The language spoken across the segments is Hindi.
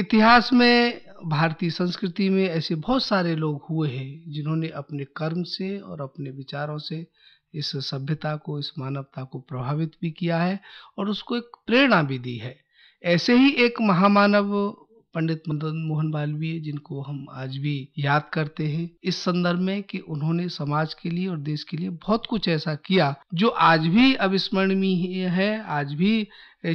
इतिहास में भारतीय संस्कृति में ऐसे बहुत सारे लोग हुए हैं जिन्होंने अपने कर्म से और अपने विचारों से इस सभ्यता को इस मानवता को प्रभावित भी किया है और उसको एक प्रेरणा भी दी है ऐसे ही एक महामानव पंडित मदन मोहन मालवीय जिनको हम आज भी याद करते हैं इस संदर्भ में कि उन्होंने समाज के लिए और देश के लिए बहुत कुछ ऐसा किया जो आज भी अविस्मरणीय है आज भी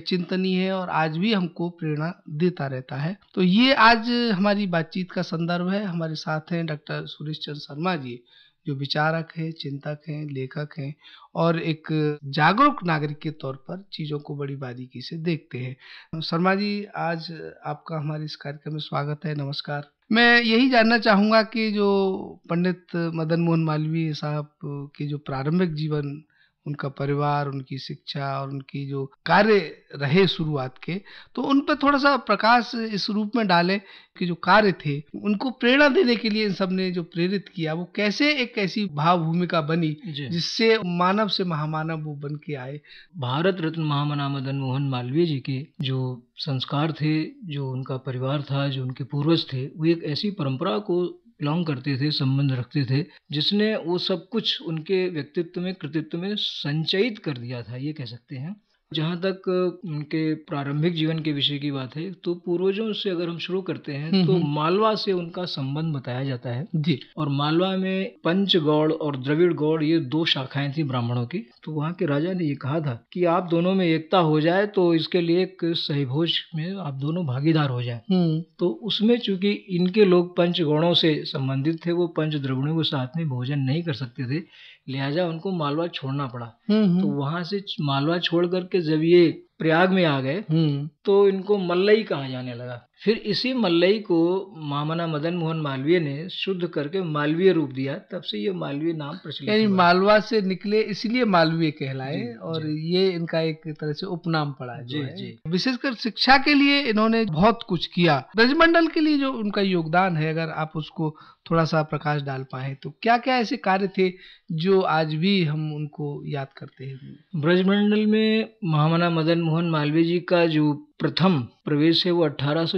चिंतनीय है और आज भी हमको प्रेरणा देता रहता है तो ये आज हमारी बातचीत का संदर्भ है हमारे साथ हैं डॉक्टर सुरेश चंद्र शर्मा जी जो विचारक हैं चिंतक हैं लेखक हैं और एक जागरूक नागरिक के तौर पर चीज़ों को बड़ी बारीकी से देखते हैं शर्मा जी आज आपका हमारे इस कार्यक्रम में स्वागत है नमस्कार मैं यही जानना चाहूँगा कि जो पंडित मदन मोहन मालवीय साहब के जो प्रारंभिक जीवन उनका परिवार उनकी शिक्षा और उनकी जो कार्य रहे शुरुआत के तो उन पर थोड़ा सा प्रकाश इस रूप में डालें कि जो कार्य थे उनको प्रेरणा देने के लिए इन सब ने जो प्रेरित किया वो कैसे एक ऐसी भाव भूमिका बनी जिससे मानव से महामानव वो बन के आए भारत रत्न महामना मदन मोहन मालवीय जी के जो संस्कार थे जो उनका परिवार था जो उनके पूर्वज थे वो एक ऐसी परंपरा को बिलोंग करते थे संबंध रखते थे जिसने वो सब कुछ उनके व्यक्तित्व में कृतित्व में संचयित कर दिया था ये कह सकते हैं जहाँ तक उनके प्रारंभिक जीवन के विषय की बात है तो पूर्वजों से अगर हम शुरू करते हैं हम्म, तो हम्म। मालवा से उनका संबंध बताया जाता है जी और मालवा में पंच गौड़ और द्रविड़ गौड़ ये दो शाखाएं थी ब्राह्मणों की तो वहाँ के राजा ने ये कहा था कि आप दोनों में एकता हो जाए तो इसके लिए एक सहभोज में आप दोनों भागीदार हो जाए हम्म। तो उसमें चूंकि इनके लोग पंच गौड़ों से संबंधित थे वो पंच द्रविड़ों के साथ में भोजन नहीं कर सकते थे लिहाजा उनको मालवा छोड़ना पड़ा हम्म, हम्म। तो वहां से मालवा छोड़ करके जब ये प्रयाग में आ गए हम्म। तो इनको मल्लई कहा जाने लगा फिर इसी मल्लई को मामना मदन मोहन मालवीय ने शुद्ध करके मालवीय रूप दिया तब से ये मालवीय नाम प्रचलित यानी मालवा से निकले इसलिए मालवीय कहलाए और जी, ये इनका एक तरह से उपनाम पड़ा है जी जी विशेषकर शिक्षा के लिए इन्होंने बहुत कुछ किया ब्रजमंडल के लिए जो उनका योगदान है अगर आप उसको थोड़ा सा प्रकाश डाल पाए तो क्या क्या ऐसे कार्य थे जो आज भी हम उनको याद करते हैं ब्रजमंडल में महामना मदन मोहन मालवीय जी का जो प्रथम प्रवेश है वो अठारह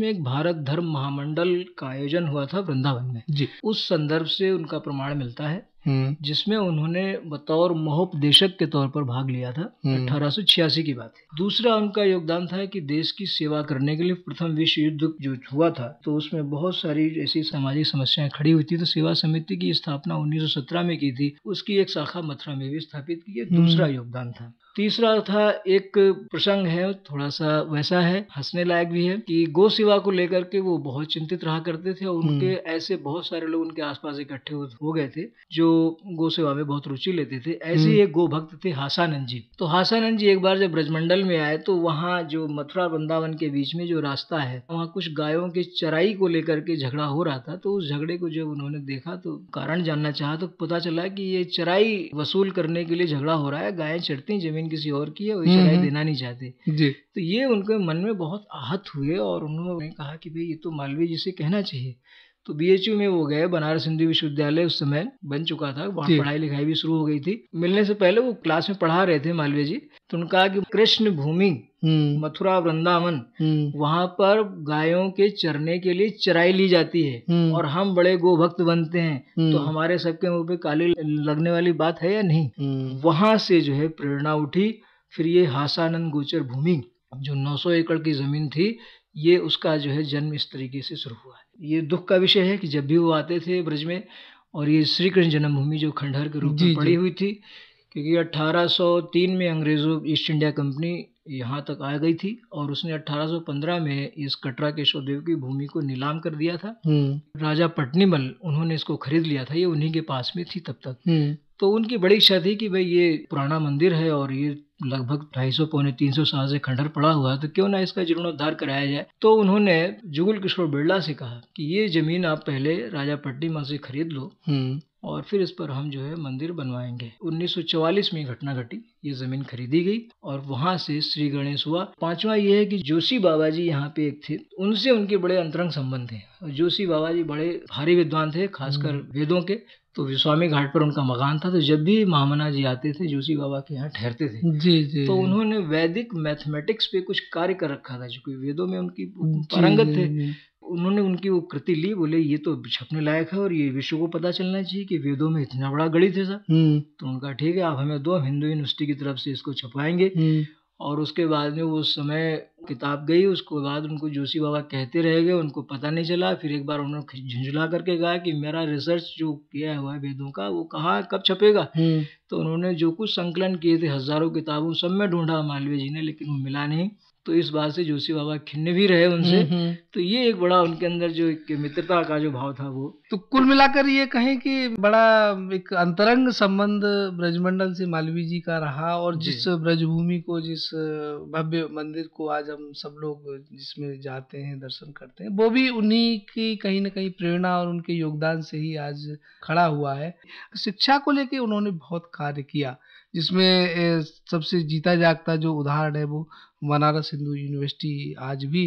में एक भारत धर्म महामंडल का आयोजन हुआ था वृंदावन में जी उस संदर्भ से उनका प्रमाण मिलता है हम्म। जिसमें उन्होंने बतौर महोपदेशक के तौर पर भाग लिया था हम्म। अठारह की बात है दूसरा उनका योगदान था कि देश की सेवा करने के लिए प्रथम विश्व युद्ध जो हुआ था तो उसमें बहुत सारी ऐसी सामाजिक समस्याएं खड़ी हुई थी तो सेवा समिति की स्थापना 1917 में की थी उसकी एक शाखा मथुरा में भी स्थापित की हम्म। दूसरा योगदान था तीसरा था एक प्रसंग है थोड़ा सा वैसा है हंसने लायक भी है कि गो सेवा को लेकर के वो बहुत चिंतित रहा करते थे और उनके हम्म। ऐसे बहुत सारे लोग उनके आसपास इकट्ठे हो गए थे जो गो सेवा में बहुत रुचि लेते थे ऐसे हम्म। एक गो भक्त थे हासानंद जी तो हासानंद जी एक बार जब ब्रजमंडल में आए तो वहाँ जो मथुरा वृंदावन के बीच में जो रास्ता है वहाँ कुछ गायों की चराई को लेकर के झगड़ा हो रहा था तो उस झगड़े को जब उन्होंने देखा तो कारण जानना चाहा तो पता चला कि ये चराई वसूल करने के लिए झगड़ा हो रहा है गायें चढ़ती जमीन कंप्लेन किसी और की है वो शराय देना नहीं चाहते जी तो ये उनके मन में बहुत आहत हुए और उन्होंने कहा कि भाई ये तो मालवीय जी से कहना चाहिए तो यू में वो गए बनारस हिंदू विश्वविद्यालय उस समय बन चुका था वहाँ पढ़ाई लिखाई भी शुरू हो गई थी मिलने से पहले वो क्लास में पढ़ा रहे थे मालवीय जी तो उन्होंने कहा कि कृष्ण भूमि हम्म। मथुरा वृंदावन हम्म। वहाँ पर गायों के चरने के लिए चराई ली जाती है हम्म। और हम बड़े गो भक्त बनते हैं तो हमारे सबके मुंह पे काली लगने वाली बात है या नहीं वहां से जो है प्रेरणा उठी फिर ये हासानंद गोचर भूमि जो 900 एकड़ की जमीन थी ये उसका जो है जन्म इस तरीके से शुरू हुआ है ये दुख का विषय है कि जब भी वो आते थे ब्रज में और ये श्री कृष्ण जन्मभूमि जो खंडहर के रूप में पड़ी हुई थी क्योंकि 1803 में अंग्रेज़ों ईस्ट इंडिया कंपनी यहाँ तक आ गई थी और उसने 1815 में इस कटरा केशवदेव की भूमि को नीलाम कर दिया था हम्म। राजा पटनीमल उन्होंने इसको खरीद लिया था ये उन्हीं के पास में थी तब तक हम्म। तो उनकी बड़ी इच्छा थी कि भाई ये पुराना मंदिर है और ये लगभग ढाई सौ पौने तीन सौ साल से खंडर पड़ा हुआ तो क्यों ना इसका जीर्णोद्धार कराया जाए तो उन्होंने जुगल किशोर बिरला से कहा कि ये जमीन आप पहले राजा पट्टी माँ से खरीद लो हम्म। और फिर इस पर हम जो है मंदिर बनवाएंगे 1944 में घटना घटी ये जमीन खरीदी गई और वहां से श्री गणेश हुआ पांचवा ये है कि जोशी बाबा जी यहाँ पे एक थे उनसे उनके बड़े अंतरंग संबंध थे जोशी बाबा जी बड़े भारी विद्वान थे खासकर हम्म। वेदों के तो विश्वामी घाट पर उनका मकान था तो जब भी महामना जी आते थे जोशी बाबा के यहाँ ठहरते थे जी जी तो उन्होंने वैदिक मैथमेटिक्स पे कुछ कार्य कर रखा था जो कि वेदों में उनकी पारंगत थे उन्होंने उनकी वो कृति ली बोले ये तो छपने लायक है और ये विश्व को पता चलना चाहिए कि वेदों में इतना बड़ा गणित है सर हम्म। तो उनका ठीक है आप हमें दो हिंदू यूनिवर्सिटी की तरफ से इसको छपाएंगे हम्म। और उसके बाद में उस समय किताब गई उसके बाद उनको जोशी बाबा कहते रह गए उनको पता नहीं चला फिर एक बार उन्होंने झुंझुला करके कहा कि मेरा रिसर्च जो किया हुआ है वेदों का वो कहाँ कब छपेगा हम्म। तो उन्होंने जो कुछ संकलन किए थे हजारों किताबों सब में ढूंढा मालवीय जी ने लेकिन वो मिला नहीं तो इस बात से जोशी बाबा खिन्न भी रहे उनसे हम्म, हम्म। तो ये एक बड़ा उनके अंदर जो एक मित्रता का जो भाव था वो तो कुल मिलाकर ये कहें कि बड़ा एक अंतरंग संबंध ब्रजमंडल से मालवीय जी का रहा और जिस ब्रजभूमि को जिस भव्य मंदिर को आज हम सब लोग जिसमें जाते हैं दर्शन करते हैं वो भी उन्हीं की कहीं ना कहीं प्रेरणा और उनके योगदान से ही आज खड़ा हुआ है शिक्षा को लेकर उन्होंने बहुत कार्य किया जिसमें सबसे जीता जागता जो उदाहरण है वो बनारस हिंदू यूनिवर्सिटी आज भी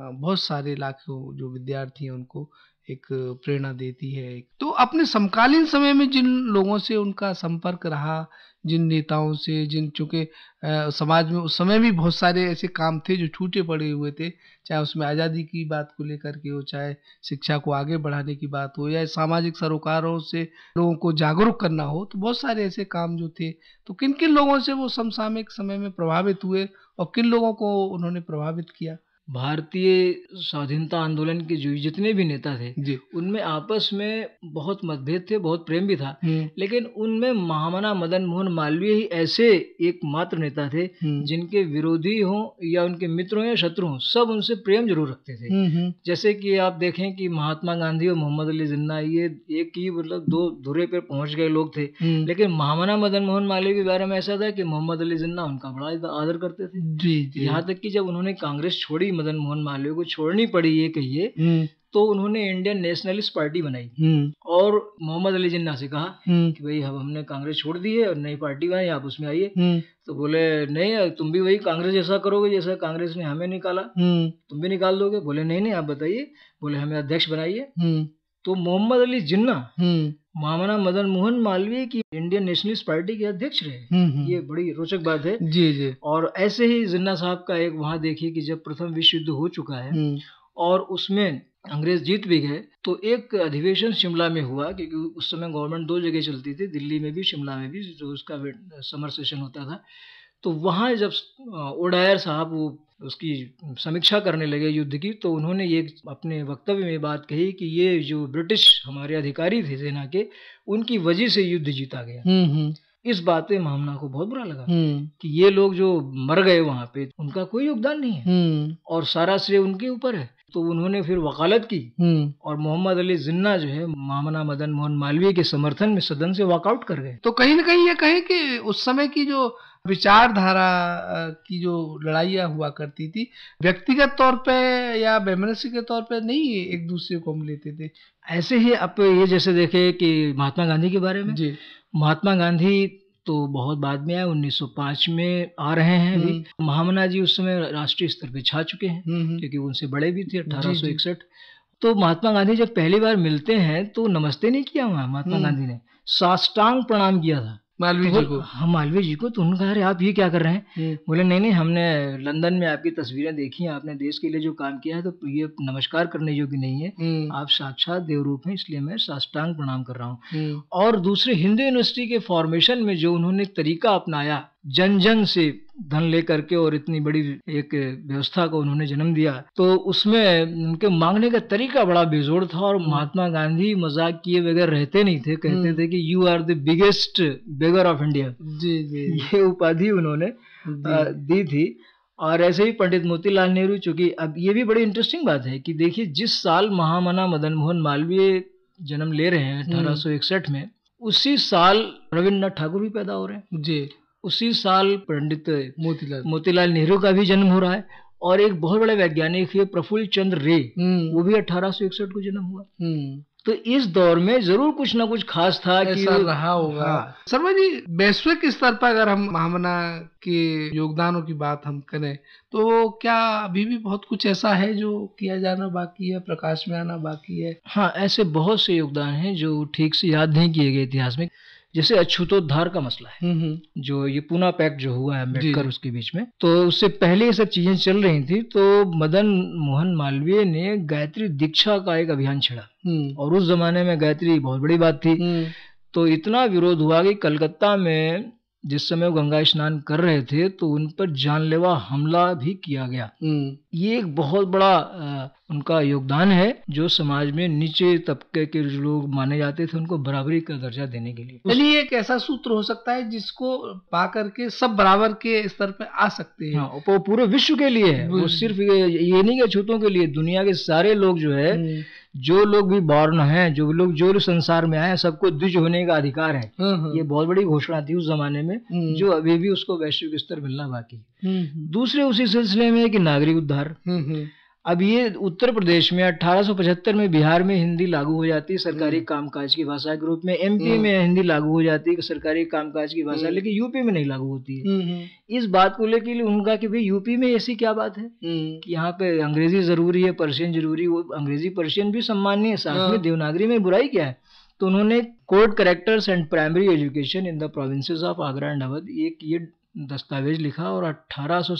बहुत सारे लाखों जो विद्यार्थी हैं उनको एक प्रेरणा देती है तो अपने समकालीन समय में जिन लोगों से उनका संपर्क रहा जिन नेताओं से जिन चूंकि समाज में उस समय भी बहुत सारे ऐसे काम थे जो छूटे पड़े हुए थे चाहे उसमें आज़ादी की बात को लेकर के हो चाहे शिक्षा को आगे बढ़ाने की बात हो या सामाजिक सरोकारों से लोगों को जागरूक करना हो तो बहुत सारे ऐसे काम जो थे तो किन किन लोगों से वो समसामयिक समय में प्रभावित हुए और किन लोगों को उन्होंने प्रभावित किया भारतीय स्वाधीनता आंदोलन के जो जितने भी नेता थे उनमें आपस में बहुत मतभेद थे बहुत प्रेम भी था हम्म। लेकिन उनमें महामना मदन मोहन मालवीय ही ऐसे एकमात्र नेता थे हम्म। जिनके विरोधी हों या उनके मित्र हों या शत्रु हों सब उनसे प्रेम जरूर रखते थे हम्म, जैसे कि आप देखें कि महात्मा गांधी और मोहम्मद अली जिन्ना ये एक ही मतलब दो धुरे पर पहुंच गए लोग थे लेकिन महामना मदन मोहन मालवीय के बारे में ऐसा था कि मोहम्मद अली जिन्ना उनका बड़ा आदर करते थे यहाँ तक कि जब उन्होंने कांग्रेस छोड़ी पार्टी मदन मोहन मालवीय को छोड़नी पड़ी ये कहिए हम्म। तो उन्होंने इंडियन नेशनलिस्ट पार्टी बनाई हम्म। और मोहम्मद अली जिन्ना से कहा हम्म। कि भाई अब हमने कांग्रेस छोड़ दी है और नई पार्टी बनाई आप उसमें आइए तो बोले नहीं तुम भी वही कांग्रेस जैसा करोगे जैसा कांग्रेस ने हमें निकाला तुम भी निकाल दोगे बोले नहीं नहीं आप बताइए बोले हमें अध्यक्ष बनाइए तो मोहम्मद अली जिन्ना मामना मदन मोहन मालवीय की इंडियन नेशनलिस्ट पार्टी के अध्यक्ष रहे हम्म, हम्म। ये बड़ी रोचक बात है जी जी और ऐसे ही जिन्ना साहब का एक वहां देखिए कि जब प्रथम विश्व युद्ध हो चुका है हम्म। और उसमें अंग्रेज जीत भी गए तो एक अधिवेशन शिमला में हुआ क्योंकि उस समय गवर्नमेंट दो जगह चलती थी दिल्ली में भी शिमला में भी जो उसका समर सेशन होता था तो वहाँ जब ओडायर साहब वो उसकी समीक्षा करने लगे युद्ध की तो उन्होंने ये अपने वक्तव्य में बात कही कि ये जो ब्रिटिश हमारे अधिकारी थे सेना के उनकी वजह से युद्ध जीता गया हम्म, हम्म। इस बात पे मामना को बहुत बुरा लगा हम्म। कि ये लोग जो मर गए वहां पे उनका कोई योगदान नहीं है और सारा श्रेय उनके ऊपर है तो उन्होंने फिर वकालत की हम्म। और मोहम्मद अली जिन्ना जो है मामना मदन मोहन मालवीय के समर्थन में सदन से वॉकआउट कर गए तो कहीं ना कहीं ये कहें कि उस समय की जो विचारधारा की जो लड़ाइयाँ हुआ करती थी व्यक्तिगत तौर पे या बेमनस्य के तौर पे नहीं एक दूसरे को हम लेते थे ऐसे ही आप तो ये जैसे देखे कि महात्मा गांधी के बारे में जी महात्मा गांधी तो बहुत बाद में आए 1905 में आ रहे हैं अभी हम्म। महामना जी उस समय राष्ट्रीय स्तर पे छा चुके हैं हम्म, हम्म। क्योंकि उनसे बड़े भी थे अठारह तो महात्मा गांधी जब पहली बार मिलते हैं तो नमस्ते नहीं किया महात्मा गांधी ने साष्टांग प्रणाम किया था मालवी तो जी को हाँ मालवी जी को तो उन्होंने कहा आप ये क्या कर रहे हैं बोले नहीं नहीं हमने लंदन में आपकी तस्वीरें देखी हैं आपने देश के लिए जो काम किया है तो ये नमस्कार करने योग्य नहीं है आप साक्षात देवरूप है इसलिए मैं साष्टांग प्रणाम कर रहा हूँ और दूसरे हिंदू यूनिवर्सिटी के फॉर्मेशन में जो उन्होंने तरीका अपनाया जन जन से धन लेकर के और इतनी बड़ी एक व्यवस्था को उन्होंने जन्म दिया तो उसमें उनके मांगने का तरीका बड़ा बेजोड़ था और हम्म। महात्मा गांधी मजाक किए बगैर रहते नहीं थे कहते हम्म। थे कि you are the biggest beggar of India जी जी ये उपाधि उन्होंने दी थी और ऐसे ही पंडित मोतीलाल नेहरू चूंकि अब ये भी बड़ी इंटरेस्टिंग बात है कि देखिए जिस साल महामना मदन मोहन मालवीय जन्म ले रहे हैं हम्म। अठारह में उसी साल रविन्द्रनाथ ठाकुर भी पैदा हो रहे हैं जी उसी साल पंडित मोतीलाल मोतीलाल नेहरू का भी जन्म हो रहा है और एक बहुत बड़े वैज्ञानिक है प्रफुल्ल चंद्र रे हम्म। वो भी अठारह को जन्म हुआ हम्म। तो इस दौर में जरूर कुछ ना कुछ खास था ऐसा कि रहा होगा हाँ। शर्मा जी वैश्विक स्तर पर अगर हम महामना के योगदानों की बात हम करें तो क्या अभी भी बहुत कुछ ऐसा है जो किया जाना बाकी है प्रकाश में आना बाकी है हाँ ऐसे बहुत से योगदान हैं जो ठीक से याद नहीं किए गए इतिहास में जैसे अछूतोद्धार का मसला है हम्म, हम्म। जो ये पूना पैक्ट जो हुआ है अम्बेडकर उसके बीच में तो उससे पहले ये सब चीजें चल रही थी तो मदन मोहन मालवीय ने गायत्री दीक्षा का एक अभियान छेड़ा हम्म। और उस जमाने में गायत्री बहुत बड़ी बात थी तो इतना विरोध हुआ कि कलकत्ता में जिस समय वो गंगा स्नान कर रहे थे तो उन पर जानलेवा हमला भी किया गया हम्म। ये एक बहुत बड़ा आ, उनका योगदान है जो समाज में नीचे तबके के जो लोग माने जाते थे उनको बराबरी का दर्जा देने के लिए चलिए एक ऐसा सूत्र हो सकता है जिसको पा करके सब बराबर के स्तर पर आ सकते हैं हाँ, वो पूरे विश्व के लिए है वो हम्म। सिर्फ ये, नहीं के छोटों के लिए दुनिया के सारे लोग जो है हम्म। जो लोग भी बॉर्न हैं जो लोग जो संसार में आए सबको द्विज होने का अधिकार है हम्म, हम्म। ये बहुत बड़ी घोषणा थी उस जमाने में हम्म। जो अभी भी उसको वैश्विक स्तर मिलना बाकी दूसरे उसी सिलसिले में कि नागरिक उद्धार अब ये उत्तर प्रदेश में 1875 में बिहार में हिंदी लागू हो जाती है सरकारी हम्म। कामकाज की भाषा के रूप में एमपी हम्म। में हिंदी लागू हो जाती है सरकारी कामकाज की भाषा हम्म। लेकिन यूपी में नहीं लागू होती है इस बात को लेकर उनका कि भाई यूपी में ऐसी क्या बात है कि यहाँ पे अंग्रेजी जरूरी है पर्शियन जरूरी वो अंग्रेजी पर्शियन भी सम्मान्य है साथ में हाँ। देवनागरी में बुराई क्या है तो उन्होंने court characters and primary education in the provinces of Agra and Awadh एक ये दस्तावेज लिखा और अठारह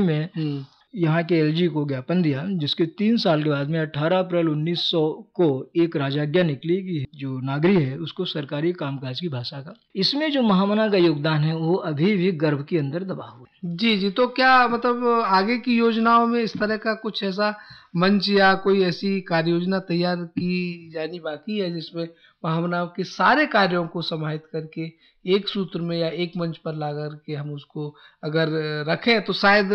में यहाँ के एलजी को ज्ञापन दिया जिसके तीन साल के बाद में 18 अप्रैल 1900 को एक राजाज्ञा निकली कि जो नागरी है उसको सरकारी कामकाज की भाषा का इसमें जो महामना का योगदान है वो अभी भी गर्भ के अंदर दबा हुआ जी जी तो क्या मतलब आगे की योजनाओं में इस तरह का कुछ ऐसा मंच या कोई ऐसी कार्य योजना तैयार की जानी बाकी है जिसमें महामनाव के सारे कार्यों को समाहित करके एक सूत्र में या एक मंच पर ला करके हम उसको अगर रखें तो शायद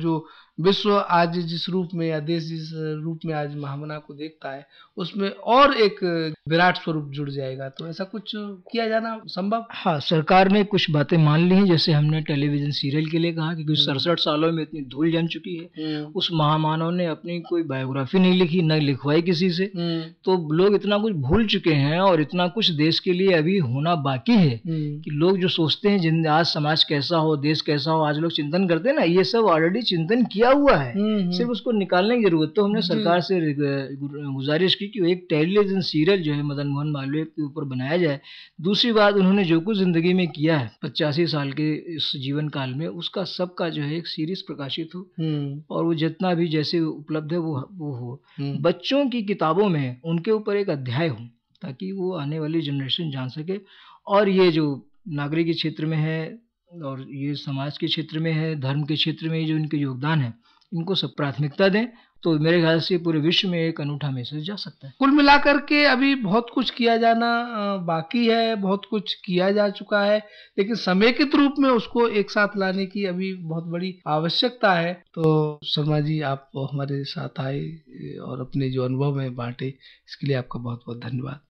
जो विश्व आज जिस रूप में या देश जिस रूप में आज महामना को देखता है उसमें और एक विराट स्वरूप जुड़ जाएगा तो ऐसा कुछ किया जाना संभव हाँ सरकार ने कुछ बातें मान ली हैं जैसे हमने टेलीविजन सीरियल के लिए कहा कि क्योंकि हम्म। सड़सठ सालों में इतनी धूल जम चुकी है हम्म। उस महामानव ने अपनी कोई बायोग्राफी नहीं लिखी न लिखवाई किसी से हम्म। तो लोग इतना कुछ भूल चुके हैं और इतना कुछ देश के लिए अभी होना बाकी है कि लोग जो सोचते हैं जिन आज समाज कैसा हो देश कैसा हो आज लोग चिंतन करते हैं ना ये सब ऑलरेडी चिंतन किया पड़ा हुआ है हम्म, हम्म। सिर्फ उसको निकालने की जरूरत तो हमने सरकार से गुजारिश की कि एक टेलीविजन सीरियल जो है मदन मोहन मालवीय के ऊपर बनाया जाए दूसरी बात उन्होंने जो कुछ जिंदगी में किया है पचासी साल के इस जीवन काल में उसका सबका जो है एक सीरीज प्रकाशित हो हम्म। और वो जितना भी जैसे उपलब्ध है वो वो हो बच्चों की किताबों में उनके ऊपर एक अध्याय हो ताकि वो आने वाली जनरेशन जान सके और ये जो नागरिक क्षेत्र में है और ये समाज के क्षेत्र में है धर्म के क्षेत्र में जो इनके योगदान है इनको सब प्राथमिकता दें तो मेरे ख्याल से पूरे विश्व में एक अनूठा मैसेज जा सकता है कुल मिलाकर के अभी बहुत कुछ किया जाना बाकी है बहुत कुछ किया जा चुका है लेकिन समेकित रूप में उसको एक साथ लाने की अभी बहुत बड़ी आवश्यकता है तो शर्मा जी आप हमारे साथ आए और अपने जो अनुभव है बांटे इसके लिए आपका बहुत बहुत धन्यवाद